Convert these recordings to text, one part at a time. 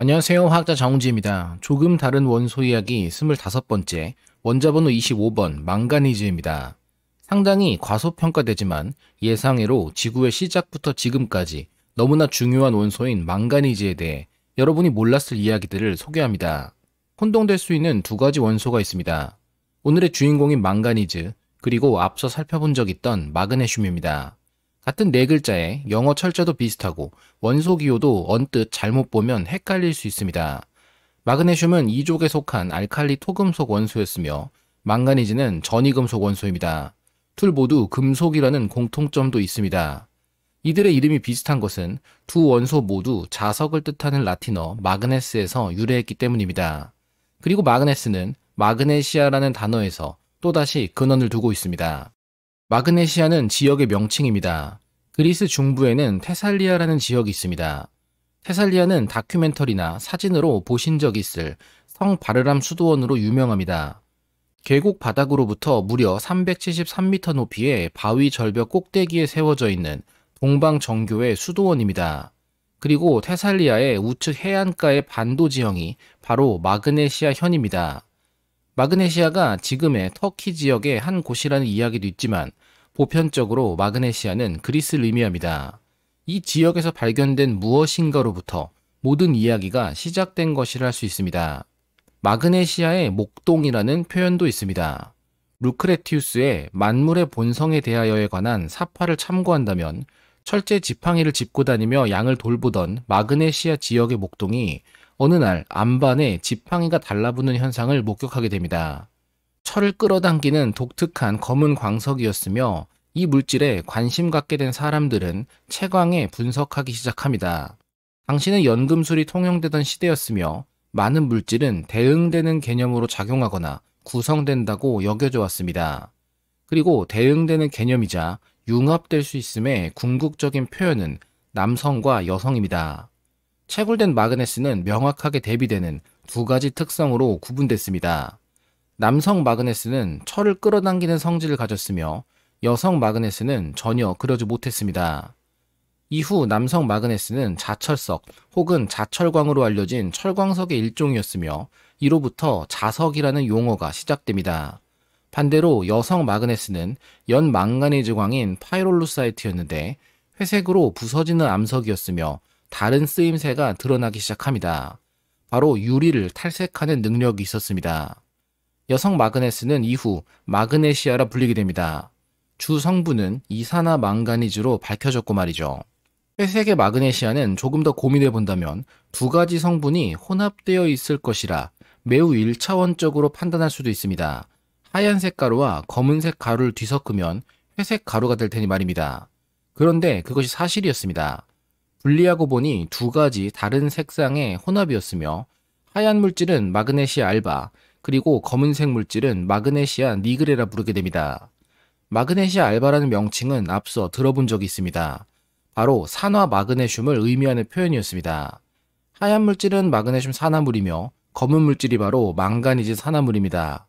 안녕하세요. 화학자 정홍지입니다 조금 다른 원소 이야기 25번째, 원자번호 25번 망가니즈입니다. 상당히 과소평가되지만 예상외로 지구의 시작부터 지금까지 너무나 중요한 원소인 망가니즈에 대해 여러분이 몰랐을 이야기들을 소개합니다. 혼동될 수 있는 두 가지 원소가 있습니다. 오늘의 주인공인 망가니즈, 그리고 앞서 살펴본 적 있던 마그네슘입니다. 같은 네 글자에 영어 철자도 비슷하고 원소 기호도 언뜻 잘못 보면 헷갈릴 수 있습니다. 마그네슘은 이족에 속한 알칼리 토금속 원소였으며 망가니즈는 전이금속 원소입니다. 둘 모두 금속이라는 공통점도 있습니다. 이들의 이름이 비슷한 것은 두 원소 모두 자석을 뜻하는 라틴어 마그네스에서 유래했기 때문입니다. 그리고 마그네스는 마그네시아라는 단어에서 또다시 근원을 두고 있습니다. 마그네시아는 지역의 명칭입니다. 그리스 중부에는 테살리아라는 지역이 있습니다. 테살리아는 다큐멘터리나 사진으로 보신 적 있을 성 바르람 수도원으로 유명합니다. 계곡 바닥으로부터 무려 373m 높이의 바위 절벽 꼭대기에 세워져 있는 동방 정교의 수도원입니다. 그리고 테살리아의 우측 해안가의 반도 지형이 바로 마그네시아 현입니다. 마그네시아가 지금의 터키 지역의 한 곳이라는 이야기도 있지만 보편적으로 마그네시아는 그리스를 의미합니다. 이 지역에서 발견된 무엇인가로부터 모든 이야기가 시작된 것이라 할 수 있습니다. 마그네시아의 목동이라는 표현도 있습니다. 루크레티우스의 만물의 본성에 대하여에 관한 사파를 참고한다면 철제 지팡이를 짚고 다니며 양을 돌보던 마그네시아 지역의 목동이 어느 날 안반에 지팡이가 달라붙는 현상을 목격하게 됩니다. 철을 끌어당기는 독특한 검은 광석이었으며 이 물질에 관심 갖게 된 사람들은 채광에 분석하기 시작합니다. 당시는 연금술이 통용되던 시대였으며 많은 물질은 대응되는 개념으로 작용하거나 구성된다고 여겨져 왔습니다. 그리고 대응되는 개념이자 융합될 수 있음의 궁극적인 표현은 남성과 여성입니다. 채굴된 마그네스는 명확하게 대비되는 두 가지 특성으로 구분됐습니다. 남성 마그네스는 철을 끌어당기는 성질을 가졌으며 여성 마그네스는 전혀 그러지 못했습니다. 이후 남성 마그네스는 자철석 혹은 자철광으로 알려진 철광석의 일종이었으며 이로부터 자석이라는 용어가 시작됩니다. 반대로 여성 마그네스는 연망가니즈광인 파이롤루사이트였는데 회색으로 부서지는 암석이었으며 다른 쓰임새가 드러나기 시작합니다. 바로 유리를 탈색하는 능력이 있었습니다. 여성 마그네스는 이후 마그네시아라 불리게 됩니다. 주 성분은 이산화 망가니즈로 밝혀졌고 말이죠. 회색의 마그네시아는 조금 더 고민해 본다면 두 가지 성분이 혼합되어 있을 것이라 매우 1차원적으로 판단할 수도 있습니다. 하얀색 가루와 검은색 가루를 뒤섞으면 회색 가루가 될 테니 말입니다. 그런데 그것이 사실이었습니다. 분리하고 보니 두 가지 다른 색상의 혼합이었으며 하얀 물질은 마그네시아 알바, 그리고 검은색 물질은 마그네시아 니그레라 부르게 됩니다. 마그네시아 알바라는 명칭은 앞서 들어본 적이 있습니다. 바로 산화 마그네슘을 의미하는 표현이었습니다. 하얀 물질은 마그네슘 산화물이며 검은 물질이 바로 망가니즈 산화물입니다.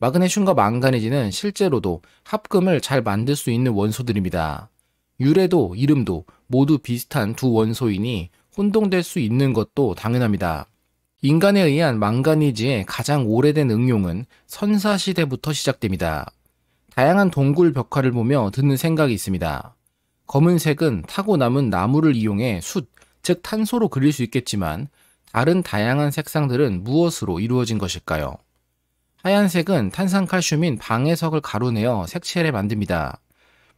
마그네슘과 망가니즈는 실제로도 합금을 잘 만들 수 있는 원소들입니다. 유래도 이름도 모두 비슷한 두 원소이니 혼동될 수 있는 것도 당연합니다. 인간에 의한 망가니지의 가장 오래된 응용은 선사시대부터 시작됩니다. 다양한 동굴 벽화를 보며 듣는 생각이 있습니다. 검은색은 타고 남은 나무를 이용해 숯, 즉 탄소로 그릴 수 있겠지만 다른 다양한 색상들은 무엇으로 이루어진 것일까요? 하얀색은 탄산칼슘인 방해석을 가루내어 색채를 만듭니다.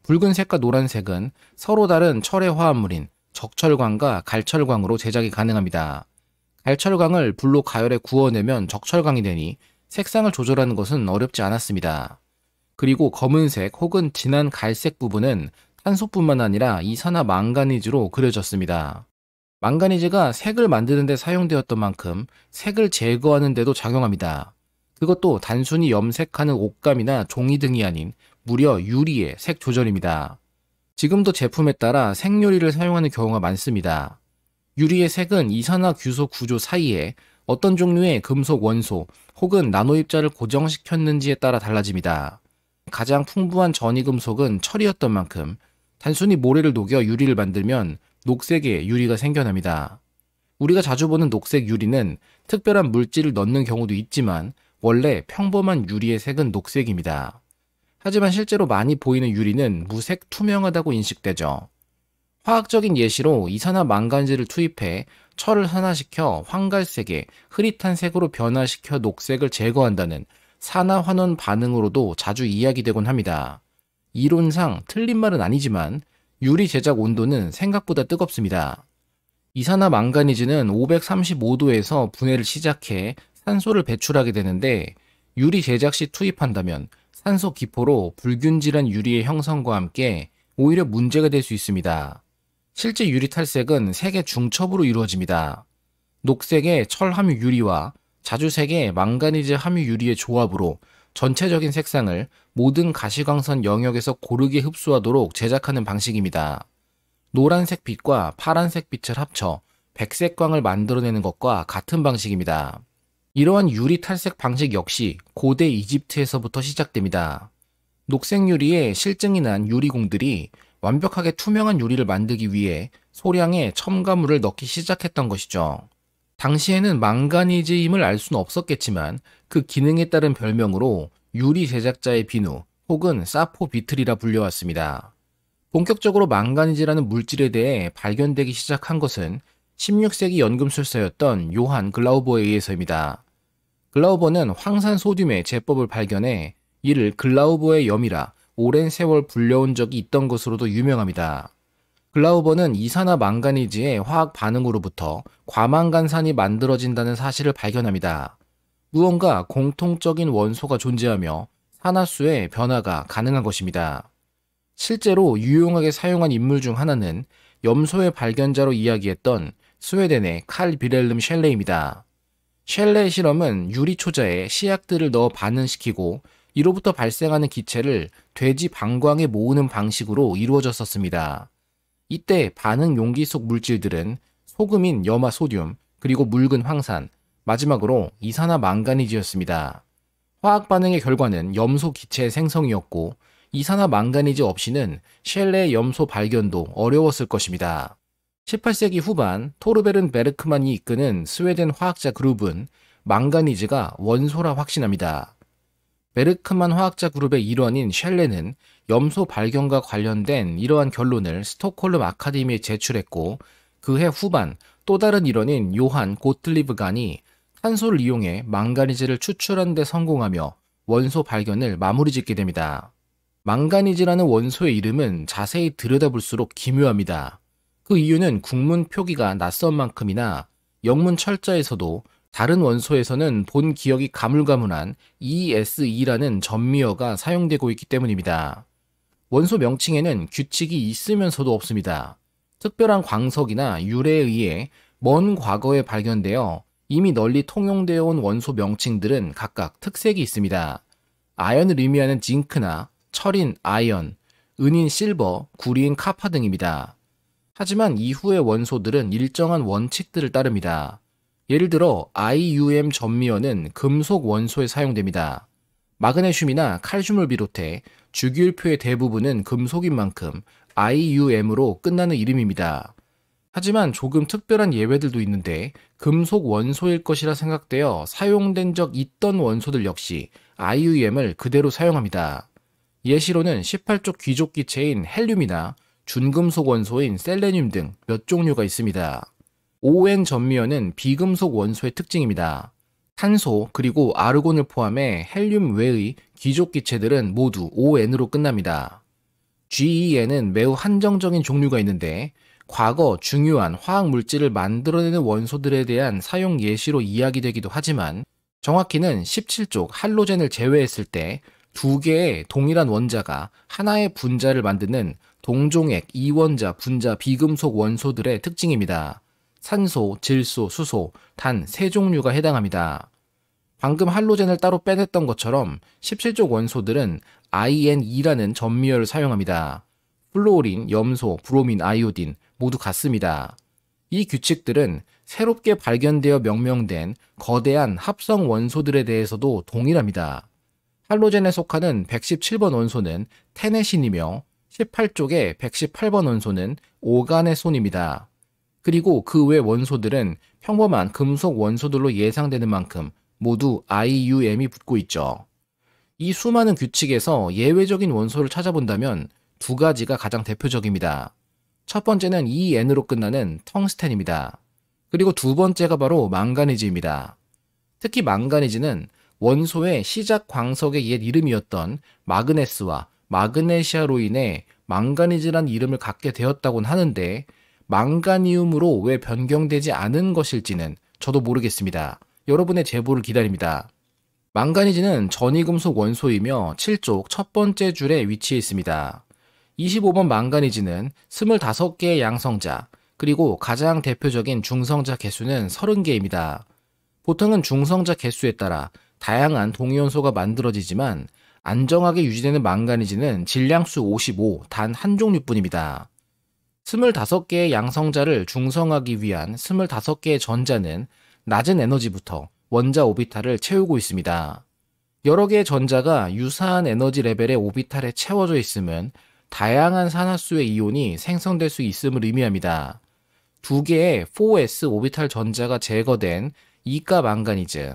붉은색과 노란색은 서로 다른 철의 화합물인 적철광과 갈철광으로 제작이 가능합니다. 갈철광을 불로 가열해 구워내면 적철광이 되니 색상을 조절하는 것은 어렵지 않았습니다. 그리고 검은색 혹은 진한 갈색 부분은 탄소뿐만 아니라 이산화 망가니즈로 그려졌습니다. 망가니즈가 색을 만드는 데 사용되었던 만큼 색을 제거하는 데도 작용합니다. 그것도 단순히 염색하는 옷감이나 종이 등이 아닌 무려 유리의 색 조절입니다. 지금도 제품에 따라 색유리를 사용하는 경우가 많습니다. 유리의 색은 이산화규소 구조 사이에 어떤 종류의 금속 원소 혹은 나노 입자를 고정시켰는지에 따라 달라집니다. 가장 풍부한 전이금속은 철이었던 만큼 단순히 모래를 녹여 유리를 만들면 녹색의 유리가 생겨납니다. 우리가 자주 보는 녹색 유리는 특별한 물질을 넣는 경우도 있지만 원래 평범한 유리의 색은 녹색입니다. 하지만 실제로 많이 보이는 유리는 무색 투명하다고 인식되죠. 화학적인 예시로 이산화 망간지를 투입해 철을 산화시켜 황갈색에 흐릿한 색으로 변화시켜 녹색을 제거한다는 산화환원 반응으로도 자주 이야기되곤 합니다. 이론상 틀린 말은 아니지만 유리 제작 온도는 생각보다 뜨겁습니다. 이산화 망가니즈는 535도에서 분해를 시작해 산소를 배출하게 되는데 유리 제작 시 투입한다면 산소 기포로 불균질한 유리의 형성과 함께 오히려 문제가 될 수 있습니다. 실제 유리 탈색은 색의 중첩으로 이루어집니다. 녹색의 철 함유 유리와 자주색의 망가니즈 함유 유리의 조합으로 전체적인 색상을 모든 가시광선 영역에서 고르게 흡수하도록 제작하는 방식입니다. 노란색 빛과 파란색 빛을 합쳐 백색광을 만들어내는 것과 같은 방식입니다. 이러한 유리 탈색 방식 역시 고대 이집트에서부터 시작됩니다. 녹색 유리에 실증이 난 유리공들이 완벽하게 투명한 유리를 만들기 위해 소량의 첨가물을 넣기 시작했던 것이죠. 당시에는 망가니즈임을 알 수는 없었겠지만 그 기능에 따른 별명으로 유리 제작자의 비누 혹은 사포 비틀이라 불려왔습니다. 본격적으로 망가니즈라는 물질에 대해 발견되기 시작한 것은 16세기 연금술사였던 요한 글라우버에 의해서입니다. 글라우버는 황산 소듐의 제법을 발견해 이를 글라우버의 염이라 오랜 세월 불려온 적이 있던 것으로도 유명합니다. 글라우버는 이산화 망간이지의 화학 반응으로부터 과망간산이 만들어진다는 사실을 발견합니다. 무언가 공통적인 원소가 존재하며 산화수의 변화가 가능한 것입니다. 실제로 유용하게 사용한 인물 중 하나는 염소의 발견자로 이야기했던 스웨덴의 칼 비렐름 셸레입니다. 셸레 의 실험은 유리초자에 시약들을 넣어 반응시키고 이로부터 발생하는 기체를 돼지 방광에 모으는 방식으로 이루어졌었습니다. 이때 반응 용기 속 물질들은 소금인 염화 소듐, 그리고 묽은 황산, 마지막으로 이산화 망가니지였습니다. 화학 반응의 결과는 염소 기체의 생성이었고 이산화 망가니지 없이는 셸레의 염소 발견도 어려웠을 것입니다. 18세기 후반 토르베른 베르크만이 이끄는 스웨덴 화학자 그룹은 망가니즈가 원소라 확신합니다. 베르크만 화학자 그룹의 일원인 셸레는 염소 발견과 관련된 이러한 결론을 스톡홀름 아카데미에 제출했고 그해 후반 또 다른 일원인 요한 고틀리브간이 탄소를 이용해 망가니즈를 추출하는 데 성공하며 원소 발견을 마무리 짓게 됩니다. 망가니즈라는 원소의 이름은 자세히 들여다볼수록 기묘합니다. 그 이유는 국문 표기가 낯선 만큼이나 영문 철자에서도 다른 원소에서는 본 기억이 가물가물한 ESE라는 전미어가 사용되고 있기 때문입니다. 원소 명칭에는 규칙이 있으면서도 없습니다. 특별한 광석이나 유래에 의해 먼 과거에 발견되어 이미 널리 통용되어 온 원소 명칭들은 각각 특색이 있습니다. 아연을 의미하는 징크나 철인 아이언, 은인 실버, 구리인 카파 등입니다. 하지만 이후의 원소들은 일정한 원칙들을 따릅니다. 예를 들어 IUM 전미연은 금속 원소에 사용됩니다. 마그네슘이나 칼슘을 비롯해 주기율표의 대부분은 금속인 만큼 IUM으로 끝나는 이름입니다. 하지만 조금 특별한 예외들도 있는데 금속 원소일 것이라 생각되어 사용된 적 있던 원소들 역시 IUM을 그대로 사용합니다. 예시로는 18쪽 귀족 기체인 헬륨이나 준금속 원소인 셀레늄 등 몇 종류가 있습니다. ON 전미연은 비금속 원소의 특징입니다. 탄소 그리고 아르곤을 포함해 헬륨 외의 기족 기체들은 모두 ON으로 끝납니다. GEN은 매우 한정적인 종류가 있는데 과거 중요한 화학 물질을 만들어내는 원소들에 대한 사용 예시로 이야기되기도 하지만 정확히는 17쪽 할로젠을 제외했을 때 두 개의 동일한 원자가 하나의 분자를 만드는 동종액, 이원자, 분자, 비금속 원소들의 특징입니다. 산소, 질소, 수소, 단 세 종류가 해당합니다. 방금 할로젠을 따로 빼냈던 것처럼 1 7족 원소들은 IN이라는 전미열을 사용합니다. 플로린, 염소, 브로민, 아이오딘 모두 같습니다. 이 규칙들은 새롭게 발견되어 명명된 거대한 합성 원소들에 대해서도 동일합니다. 할로젠에 속하는 117번 원소는 테네신이며 1 8쪽에 118번 원소는 오간의 손입니다. 그리고 그 외 원소들은 평범한 금속 원소들로 예상되는 만큼 모두 IUM이 붙고 있죠. 이 수많은 규칙에서 예외적인 원소를 찾아본다면 두 가지가 가장 대표적입니다. 첫 번째는 EN으로 끝나는 텅스텐입니다. 그리고 두 번째가 바로 망가니즈입니다. 특히 망가니즈는 원소의 시작 광석의 옛 이름이었던 마그네스와 마그네시아로 인해 망가니즈란 이름을 갖게 되었다곤 하는데 망가니움으로 왜 변경되지 않은 것일지는 저도 모르겠습니다. 여러분의 제보를 기다립니다. 망가니즈는 전이금속 원소이며 7쪽 첫 번째 줄에 위치해 있습니다. 25번 망가니즈는 25개의 양성자, 그리고 가장 대표적인 중성자 개수는 30개입니다. 보통은 중성자 개수에 따라 다양한 동위원소가 만들어지지만 안정하게 유지되는 망가니즈는 질량수 55 단 한 종류뿐입니다. 25개의 양성자를 중성하기 위한 25개의 전자는 낮은 에너지부터 원자 오비탈을 채우고 있습니다. 여러 개의 전자가 유사한 에너지 레벨의 오비탈에 채워져 있으면 다양한 산화수의 이온이 생성될 수 있음을 의미합니다. 두 개의 4s 오비탈 전자가 제거된 이가 망가니즈,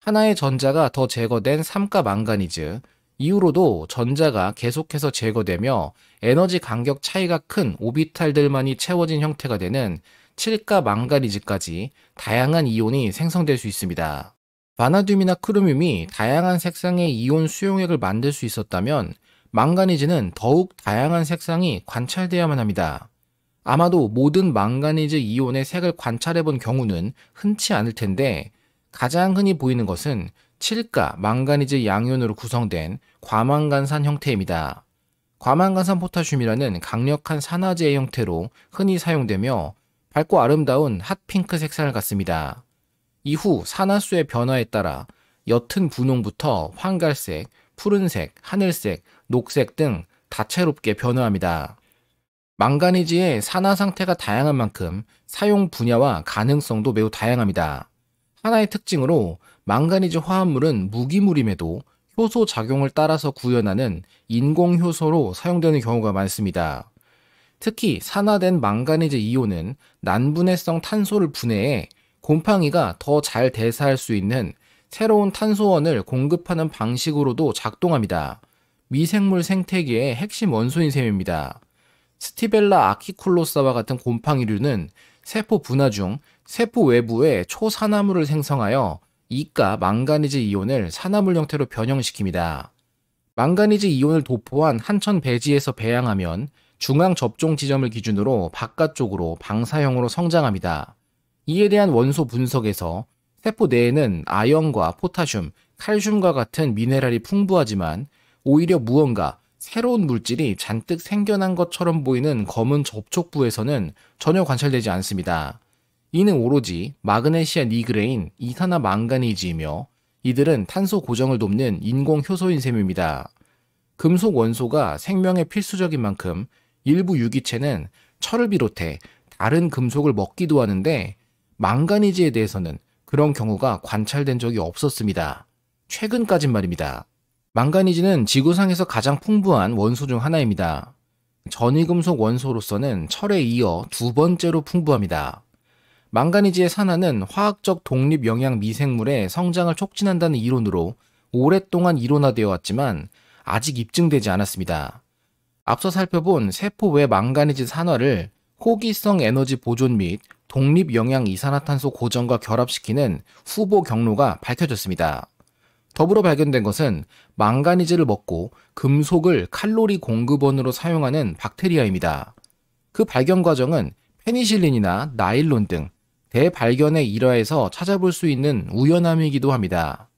하나의 전자가 더 제거된 3가 망가니즈, 이후로도 전자가 계속해서 제거되며 에너지 간격 차이가 큰 오비탈들만이 채워진 형태가 되는 7가 망가니즈까지 다양한 이온이 생성될 수 있습니다. 바나듐이나 크루뮴이 다양한 색상의 이온 수용액을 만들 수 있었다면 망가니즈는 더욱 다양한 색상이 관찰돼야만 합니다. 아마도 모든 망가니즈 이온의 색을 관찰해 본 경우는 흔치 않을 텐데 가장 흔히 보이는 것은 칠가 망가니즈 양 i 으로 구성된 과망간산 형태입니다. 과망간산 포타슘이라는 강력한 산화제의 형태로 흔히 사용되며 밝고 아름다운 핫핑크 색상을 갖습니다. 이후 산화수의 변화에 따라 옅은 분홍부터 황갈색, 푸른색, 하늘색, 녹색 등 다채롭게 변화합니다. 망가니즈의 산화 상태가 다양한 만큼 사용 분야와 가능성도 매우 다양합니다. 하나의 특징으로 망가니즈 화합물은 무기물임에도 효소 작용을 따라서 구현하는 인공 효소로 사용되는 경우가 많습니다. 특히 산화된 망가니즈 이온은 난분해성 탄소를 분해해 곰팡이가 더 잘 대사할 수 있는 새로운 탄소원을 공급하는 방식으로도 작동합니다. 미생물 생태계의 핵심 원소인 셈입니다. 스티벨라 아키콜로사와 같은 곰팡이류는 세포 분화 중 세포 외부에 초산화물을 생성하여 이가 망가니즈 이온을 산화물 형태로 변형시킵니다. 망가니즈 이온을 도포한 한천 배지에서 배양하면 중앙 접종 지점을 기준으로 바깥쪽으로 방사형으로 성장합니다. 이에 대한 원소 분석에서 세포 내에는 아연과 포타슘, 칼슘과 같은 미네랄이 풍부하지만 오히려 무언가 새로운 물질이 잔뜩 생겨난 것처럼 보이는 검은 접촉부에서는 전혀 관찰되지 않습니다. 이는 오로지 마그네시아 니그레인 이산화 망가니지이며 이들은 탄소 고정을 돕는 인공 효소인 셈입니다. 금속 원소가 생명에 필수적인 만큼 일부 유기체는 철을 비롯해 다른 금속을 먹기도 하는데 망가니지에 대해서는 그런 경우가 관찰된 적이 없었습니다. 최근까진 말입니다. 망가니지는 지구상에서 가장 풍부한 원소 중 하나입니다. 전위금속 원소로서는 철에 이어 두 번째로 풍부합니다. 망가니지의 산화는 화학적 독립 영양 미생물의 성장을 촉진한다는 이론으로 오랫동안 이론화되어 왔지만 아직 입증되지 않았습니다. 앞서 살펴본 세포 외 망가니지 산화를 호기성 에너지 보존 및 독립 영양 이산화탄소 고정과 결합시키는 후보 경로가 밝혀졌습니다. 더불어 발견된 것은 망가니즈를 먹고 금속을 칼로리 공급원으로 사용하는 박테리아입니다. 그 발견 과정은 페니실린이나 나일론 등 대발견의 일화에서 찾아볼 수 있는 우연함이기도 합니다.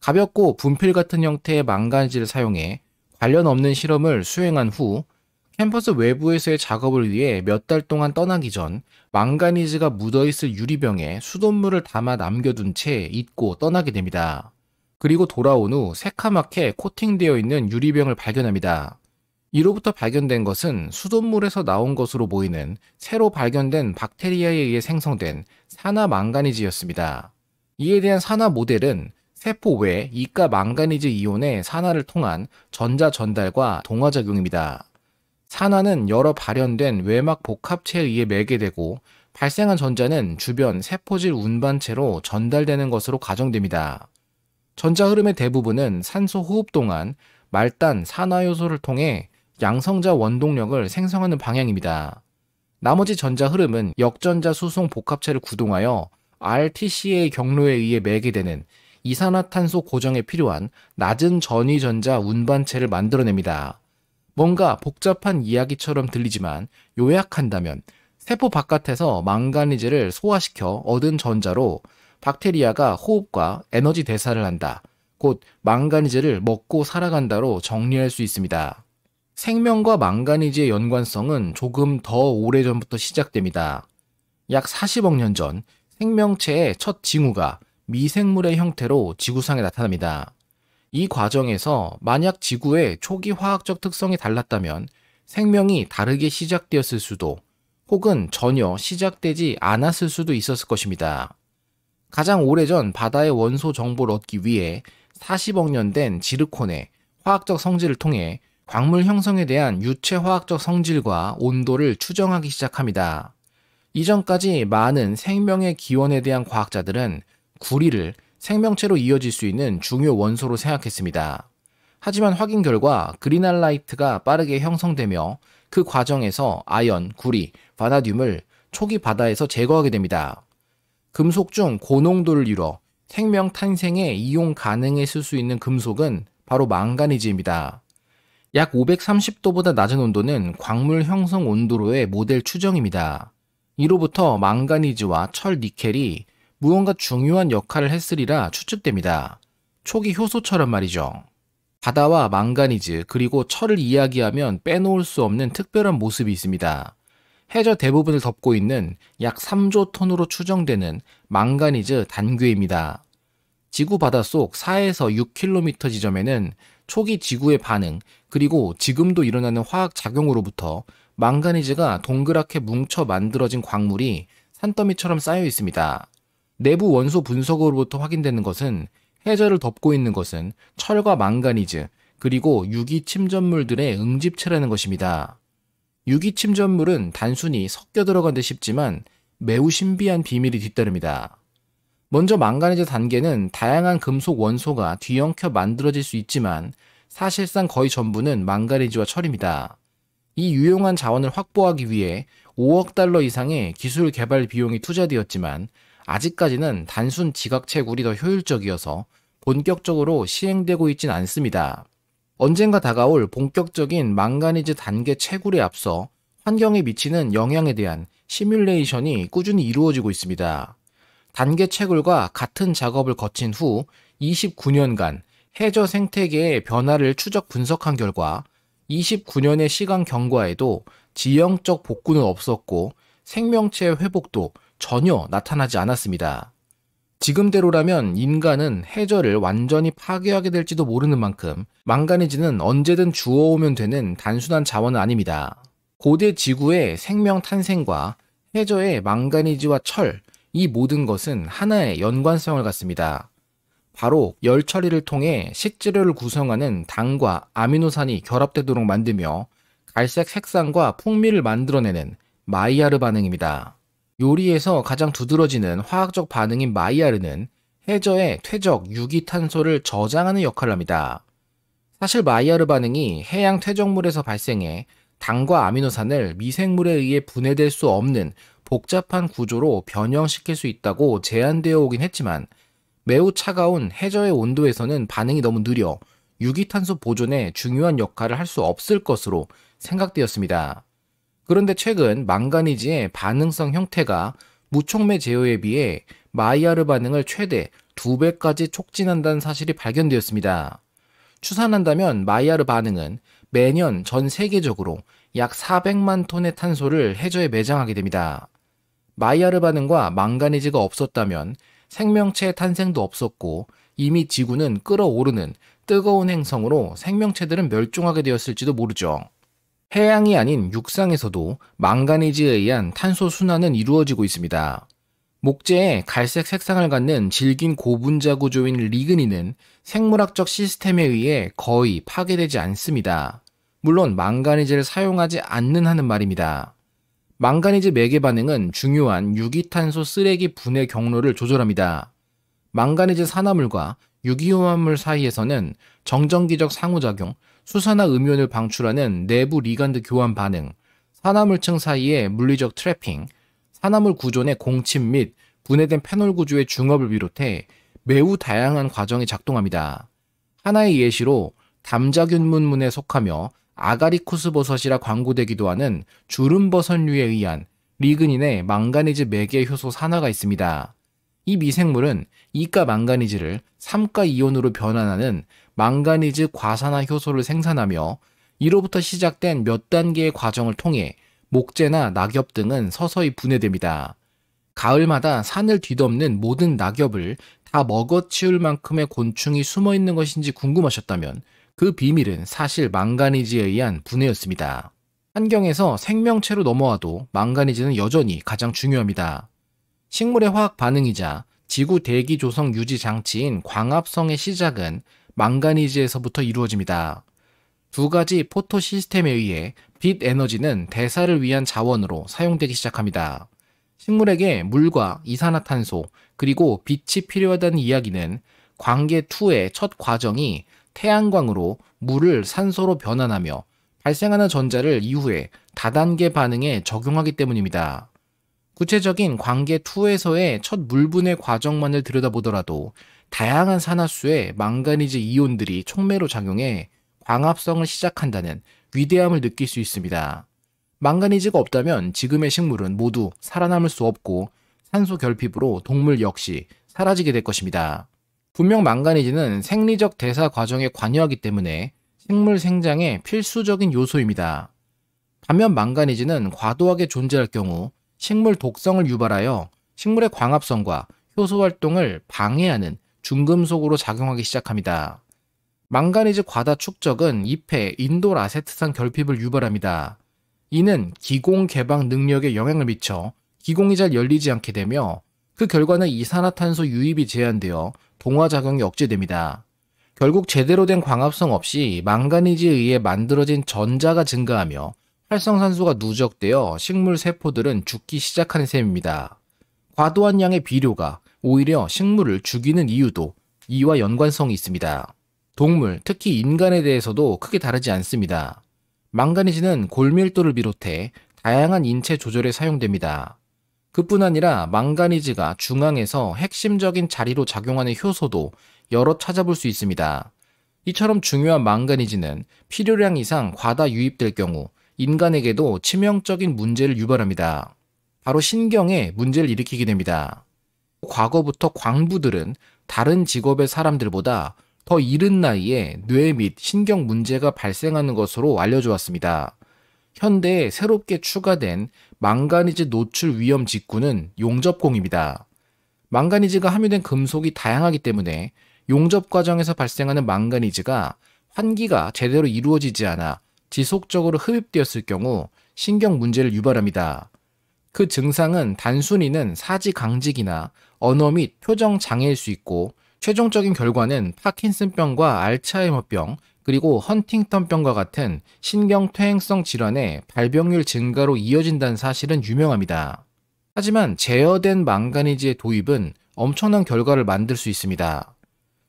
가볍고 분필 같은 형태의 망간지를 사용해 관련 없는 실험을 수행한 후 캠퍼스 외부에서의 작업을 위해 몇 달 동안 떠나기 전 망가니즈가 묻어있을 유리병에 수돗물을 담아 남겨둔 채 잊고 떠나게 됩니다. 그리고 돌아온 후 새카맣게 코팅되어 있는 유리병을 발견합니다. 이로부터 발견된 것은 수돗물에서 나온 것으로 보이는 새로 발견된 박테리아에 의해 생성된 산화 망가니지였습니다. 이에 대한 산화 모델은 세포 외 이가 망가니즈 이온의 산화를 통한 전자 전달과 동화작용입니다. 산화는 여러 발현된 외막 복합체에 의해 매개되고 발생한 전자는 주변 세포질 운반체로 전달되는 것으로 가정됩니다. 전자 흐름의 대부분은 산소 호흡 동안 말단 산화요소를 통해 양성자 원동력을 생성하는 방향입니다. 나머지 전자 흐름은 역전자 수송 복합체를 구동하여 r t c 의 경로에 의해 매개되는 이산화탄소 고정에 필요한 낮은 전위 전자 운반체를 만들어냅니다. 뭔가 복잡한 이야기처럼 들리지만 요약한다면 세포 바깥에서 망가니즈를 소화시켜 얻은 전자로 박테리아가 호흡과 에너지 대사를 한다. 곧 망가니즈를 먹고 살아간다로 정리할 수 있습니다. 생명과 망가니지의 연관성은 조금 더 오래전부터 시작됩니다. 약 40억 년 전 생명체의 첫 징후가 미생물의 형태로 지구상에 나타납니다. 이 과정에서 만약 지구의 초기 화학적 특성이 달랐다면 생명이 다르게 시작되었을 수도 혹은 전혀 시작되지 않았을 수도 있었을 것입니다. 가장 오래전 바다의 원소 정보를 얻기 위해 40억 년 된 지르콘의 화학적 성질을 통해 광물 형성에 대한 유체 화학적 성질과 온도를 추정하기 시작합니다. 이전까지 많은 생명의 기원에 대한 과학자들은 구리를 생명체로 이어질 수 있는 중요 원소로 생각했습니다. 하지만 확인 결과 그린알라이트가 빠르게 형성되며 그 과정에서 아연, 구리, 바나듐을 초기 바다에서 제거하게 됩니다. 금속 중 고농도를 이뤄 생명 탄생에 이용 가능했을 수 있는 금속은 바로 망가니즈입니다. 약 530도보다 낮은 온도는 광물 형성 온도로의 모델 추정입니다. 이로부터 망가니즈와 철 니켈이 무언가 중요한 역할을 했으리라 추측됩니다. 초기 효소처럼 말이죠. 바다와 망가니즈 그리고 철을 이야기하면 빼놓을 수 없는 특별한 모습이 있습니다. 해저 대부분을 덮고 있는 약 3조 톤으로 추정되는 망가니즈 단괴입니다. 지구 바닷속 4에서 6km 지점에는 초기 지구의 반응 그리고 지금도 일어나는 화학 작용으로부터 망가니즈가 동그랗게 뭉쳐 만들어진 광물이 산더미처럼 쌓여 있습니다. 내부 원소 분석으로부터 확인되는 것은 해저를 덮고 있는 것은 철과 망가니즈 그리고 유기 침전물들의 응집체라는 것입니다. 유기 침전물은 단순히 섞여 들어간 듯 싶지만 매우 신비한 비밀이 뒤따릅니다. 먼저 망가니즈 단계는 다양한 금속 원소가 뒤엉켜 만들어질 수 있지만 사실상 거의 전부는 망가니즈와 철입니다. 이 유용한 자원을 확보하기 위해 5억 달러 이상의 기술 개발 비용이 투자되었지만 아직까지는 단순 지각 채굴이 더 효율적이어서 본격적으로 시행되고 있진 않습니다. 언젠가 다가올 본격적인 망가니즈 단계 채굴에 앞서 환경에 미치는 영향에 대한 시뮬레이션이 꾸준히 이루어지고 있습니다. 단계 채굴과 같은 작업을 거친 후 29년간 해저 생태계의 변화를 추적 분석한 결과 29년의 시간 경과에도 지형적 복구는 없었고 생명체의 회복도 전혀 나타나지 않았습니다. 지금대로라면 인간은 해저를 완전히 파괴하게 될지도 모르는 만큼 망가니지는 언제든 주워오면 되는 단순한 자원은 아닙니다. 고대 지구의 생명 탄생과 해저의 망가니지와 철, 이 모든 것은 하나의 연관성을 갖습니다. 바로 열 처리를 통해 식재료를 구성하는 당과 아미노산이 결합되도록 만들며 갈색 색상과 풍미를 만들어내는 마이야르 반응입니다. 요리에서 가장 두드러지는 화학적 반응인 마이야르는 해저의 퇴적 유기탄소를 저장하는 역할을 합니다. 사실 마이야르 반응이 해양 퇴적물에서 발생해 당과 아미노산을 미생물에 의해 분해될 수 없는 복잡한 구조로 변형시킬 수 있다고 제한되어 오긴 했지만 매우 차가운 해저의 온도에서는 반응이 너무 느려 유기탄소 보존에 중요한 역할을 할 수 없을 것으로 생각되었습니다. 그런데 최근 망가니지의 반응성 형태가 무촉매 제어에 비해 마이야르 반응을 최대 2배까지 촉진한다는 사실이 발견되었습니다. 추산한다면 마이야르 반응은 매년 전 세계적으로 약 400만 톤의 탄소를 해저에 매장하게 됩니다. 마이야르 반응과 망가니즈가 없었다면 생명체의 탄생도 없었고 이미 지구는 끓어오르는 뜨거운 행성으로 생명체들은 멸종하게 되었을지도 모르죠. 해양이 아닌 육상에서도 망가니즈에 의한 탄소 순환은 이루어지고 있습니다. 목재에 갈색 색상을 갖는 질긴 고분자 구조인 리그닌은 생물학적 시스템에 의해 거의 파괴되지 않습니다. 물론 망가니즈를 사용하지 않는 하는 말입니다. 망가니즈 매개 반응은 중요한 유기탄소 쓰레기 분해 경로를 조절합니다. 망가니즈 산화물과 유기화합물 사이에서는 정전기적 상호작용, 수산화 음 i o 을 방출하는 내부 리간드 교환 반응, 산화물층 사이의 물리적 트래핑, 산화물 구조의 공침 및 분해된 페놀 구조의 중업을 비롯해 매우 다양한 과정이 작동합니다. 하나의 예시로 담자균 문문에 속하며 아가리쿠스 버섯이라 광고되기도 하는 주름버섯류에 의한 리그닌의 망가니즈 매개 효소 산화가 있습니다. 이 미생물은 이가 망가니즈를 3가 이온으로 변환하는 망가니즈 과산화 효소를 생산하며 이로부터 시작된 몇 단계의 과정을 통해 목재나 낙엽 등은 서서히 분해됩니다. 가을마다 산을 뒤덮는 모든 낙엽을 다 먹어치울 만큼의 곤충이 숨어 있는 것인지 궁금하셨다면 그 비밀은 사실 망가니지에 의한 분해였습니다. 환경에서 생명체로 넘어와도 망가니지는 여전히 가장 중요합니다. 식물의 화학 반응이자 지구 대기 조성 유지 장치인 광합성의 시작은 망가니지에서부터 이루어집니다. 두 가지 포토 시스템에 의해 빛 에너지는 대사를 위한 자원으로 사용되기 시작합니다. 식물에게 물과 이산화탄소 그리고 빛이 필요하다는 이야기는 관계2의 첫 과정이 태양광으로 물을 산소로 변환하며 발생하는 전자를 이후에 다단계 반응에 적용하기 때문입니다. 구체적인 관계 2에서의 첫 물분의 과정만을 들여다보더라도 다양한 산화수의 망가니즈 이온들이 촉매로 작용해 광합성을 시작한다는 위대함을 느낄 수 있습니다. 망가니즈가 없다면 지금의 식물은 모두 살아남을 수 없고 산소 결핍으로 동물 역시 사라지게 될 것입니다. 분명 망가니지는 생리적 대사 과정에 관여하기 때문에 생물 생장의 필수적인 요소입니다. 반면 망가니지는 과도하게 존재할 경우 식물 독성을 유발하여 식물의 광합성과 효소 활동을 방해하는 중금속으로 작용하기 시작합니다. 망가니즈 과다 축적은 잎에 인도라세트산 결핍을 유발합니다. 이는 기공 개방 능력에 영향을 미쳐 기공이 잘 열리지 않게 되며 그 결과는 이산화탄소 유입이 제한되어 동화작용이 억제됩니다. 결국 제대로 된 광합성 없이 망가니지에 의해 만들어진 전자가 증가하며 활성산소가 누적되어 식물 세포들은 죽기 시작하는 셈입니다. 과도한 양의 비료가 오히려 식물을 죽이는 이유도 이와 연관성이 있습니다. 동물, 특히 인간에 대해서도 크게 다르지 않습니다. 망가니지는 골밀도를 비롯해 다양한 인체 조절에 사용됩니다. 그뿐 아니라 망가니즈가 중앙에서 핵심적인 자리로 작용하는 효소도 여러 찾아볼 수 있습니다. 이처럼 중요한 망가니즈는 필요량 이상 과다 유입될 경우 인간에게도 치명적인 문제를 유발합니다. 바로 신경에 문제를 일으키게 됩니다. 과거부터 광부들은 다른 직업의 사람들보다 더 이른 나이에 뇌 및 신경 문제가 발생하는 것으로 알려져 왔습니다. 현대에 새롭게 추가된 망가니즈 노출 위험 직구는 용접공입니다. 망가니즈가 함유된 금속이 다양하기 때문에 용접 과정에서 발생하는 망가니즈가 환기가 제대로 이루어지지 않아 지속적으로 흡입되었을 경우 신경 문제를 유발합니다. 그 증상은 단순히는 사지 강직이나 언어 및 표정 장애일 수 있고 최종적인 결과는 파킨슨병과 알츠하이머병, 그리고 헌팅턴병과 같은 신경퇴행성 질환의 발병률 증가로 이어진다는 사실은 유명합니다. 하지만 제어된 망가니지의 도입은 엄청난 결과를 만들 수 있습니다.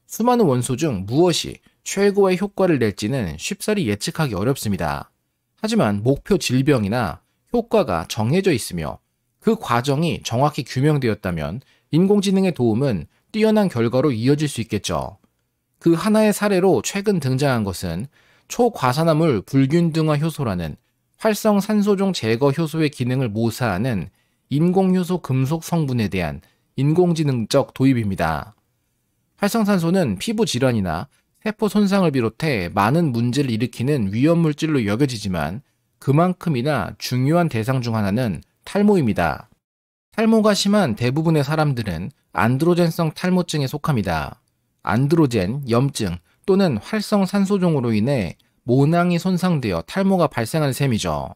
수많은 원소 중 무엇이 최고의 효과를 낼지는 쉽사리 예측하기 어렵습니다. 하지만 목표 질병이나 효과가 정해져 있으며 그 과정이 정확히 규명되었다면 인공지능의 도움은 뛰어난 결과로 이어질 수 있겠죠. 그 하나의 사례로 최근 등장한 것은 초과산화물 불균등화 효소라는 활성산소종 제거 효소의 기능을 모사하는 인공효소 금속 성분에 대한 인공지능적 도입입니다. 활성산소는 피부 질환이나 세포 손상을 비롯해 많은 문제를 일으키는 위험물질로 여겨지지만 그만큼이나 중요한 대상 중 하나는 탈모입니다. 탈모가 심한 대부분의 사람들은 안드로젠성 탈모증에 속합니다. 안드로젠, 염증 또는 활성산소종으로 인해 모낭이 손상되어 탈모가 발생하는 셈이죠.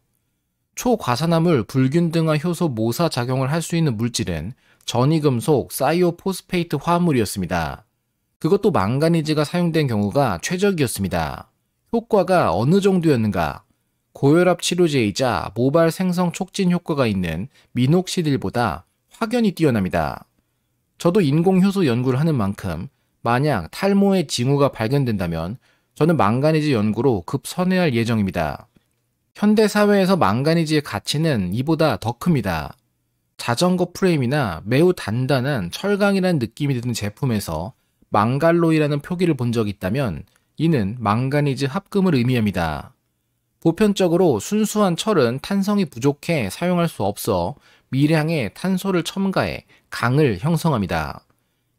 초과산화물, 불균등화 효소 모사 작용을 할 수 있는 물질은 전이금속 사이오포스페이트 화합물이었습니다. 그것도 망가니즈가 사용된 경우가 최적이었습니다. 효과가 어느 정도였는가? 고혈압 치료제이자 모발 생성 촉진 효과가 있는 미녹시딜보다 확연히 뛰어납니다. 저도 인공효소 연구를 하는 만큼 만약 탈모의 징후가 발견된다면 저는 망가니즈 연구로 급선회할 예정입니다. 현대 사회에서 망가니즈의 가치는 이보다 더 큽니다. 자전거 프레임이나 매우 단단한 철강이라는 느낌이 드는 제품에서 망갈로이라는 표기를 본 적이 있다면 이는 망가니즈 합금을 의미합니다. 보편적으로 순수한 철은 탄성이 부족해 사용할 수 없어 미량의 탄소를 첨가해 강을 형성합니다.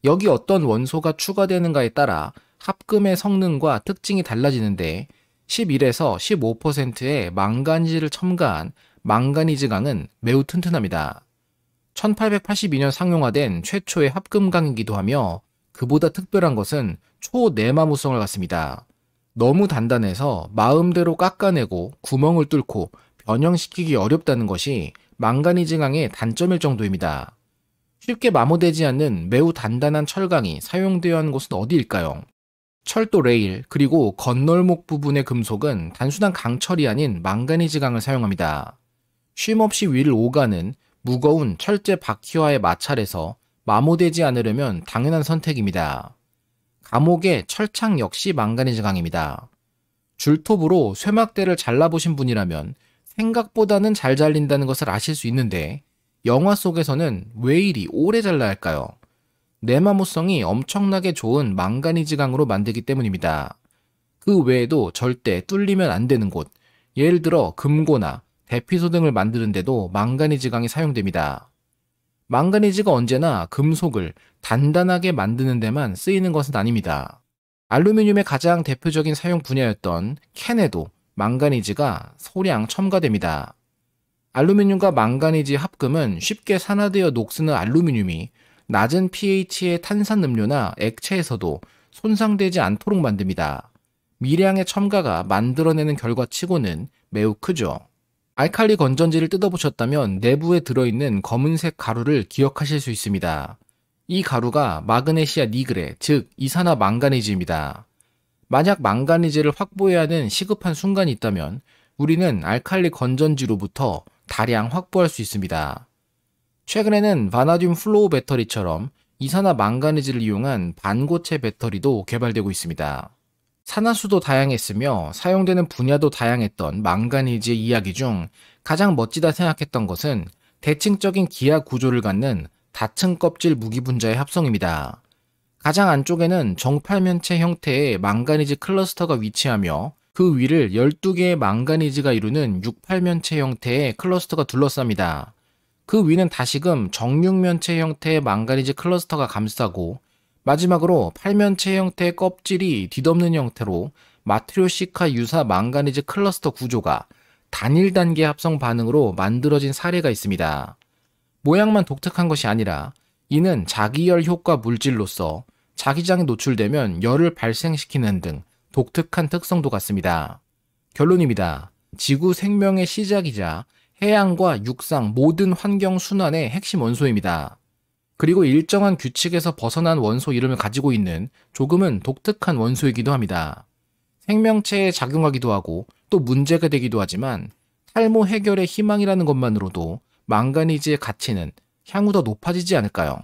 여기 어떤 원소가 추가되는가에 따라 합금의 성능과 특징이 달라지는데 11에서 15%의 망간지를 첨가한 망가니즈강은 매우 튼튼합니다. 1882년 상용화된 최초의 합금강이기도 하며 그보다 특별한 것은 초내마무성을 갖습니다. 너무 단단해서 마음대로 깎아내고 구멍을 뚫고 변형시키기 어렵다는 것이 망가니즈강의 단점일 정도입니다. 쉽게 마모되지 않는 매우 단단한 철강이 사용되어 하는 곳은 어디일까요? 철도 레일 그리고 건널목 부분의 금속은 단순한 강철이 아닌 망가니즈 강을 사용합니다. 쉼없이 위를 오가는 무거운 철제 바퀴와의 마찰에서 마모되지 않으려면 당연한 선택입니다. 감옥의 철창 역시 망가니즈 강입니다. 줄톱으로 쇠막대를 잘라보신 분이라면 생각보다는 잘 잘린다는 것을 아실 수 있는데 영화 속에서는 왜 이리 오래 잘라 야 할까요? 내마모성이 엄청나게 좋은 망가니지강으로 만들기 때문입니다. 그 외에도 절대 뚫리면 안 되는 곳, 예를 들어 금고나 대피소 등을 만드는데도 망가니지강이 사용됩니다. 망가니지가 언제나 금속을 단단하게 만드는 데만 쓰이는 것은 아닙니다. 알루미늄의 가장 대표적인 사용 분야였던 캔에도 망가니지가 소량 첨가됩니다. 알루미늄과 망가니지 합금은 쉽게 산화되어 녹슨는 알루미늄이 낮은 pH의 탄산 음료나 액체에서도 손상되지 않도록 만듭니다. 미량의 첨가가 만들어내는 결과치고는 매우 크죠. 알칼리 건전지를 뜯어보셨다면 내부에 들어있는 검은색 가루를 기억하실 수 있습니다. 이 가루가 마그네시아 니그레, 즉 이산화 망가니지입니다. 만약 망가니지를 확보해야 하는 시급한 순간이 있다면 우리는 알칼리 건전지로부터 다량 확보할 수 있습니다. 최근에는 바나듐 플로우 배터리처럼 이산화 망가니즈를 이용한 반고체 배터리도 개발되고 있습니다. 산화수도 다양했으며 사용되는 분야도 다양했던 망가니즈의 이야기 중 가장 멋지다 생각했던 것은 대칭적인 기하 구조를 갖는 다층 껍질 무기 분자의 합성입니다. 가장 안쪽에는 정팔면체 형태의 망가니즈 클러스터가 위치하며 그 위를 12개의 망가니즈가 이루는 68면체 형태의 클러스터가 둘러쌉니다. 그 위는 다시금 정육면체 형태의 망가니즈 클러스터가 감싸고 마지막으로 8면체 형태의 껍질이 뒤덮는 형태로 마트료시카 유사 망가니즈 클러스터 구조가 단일 단계 합성 반응으로 만들어진 사례가 있습니다. 모양만 독특한 것이 아니라 이는 자기열 효과 물질로서 자기장에 노출되면 열을 발생시키는 등 독특한 특성도 같습니다. 결론입니다. 지구 생명의 시작이자 해양과 육상 모든 환경 순환의 핵심 원소입니다. 그리고 일정한 규칙에서 벗어난 원소 이름을 가지고 있는 조금은 독특한 원소이기도 합니다. 생명체에 작용하기도 하고 또 문제가 되기도 하지만 탈모 해결의 희망이라는 것만으로도 망가니즈의 가치는 향후 더 높아지지 않을까요?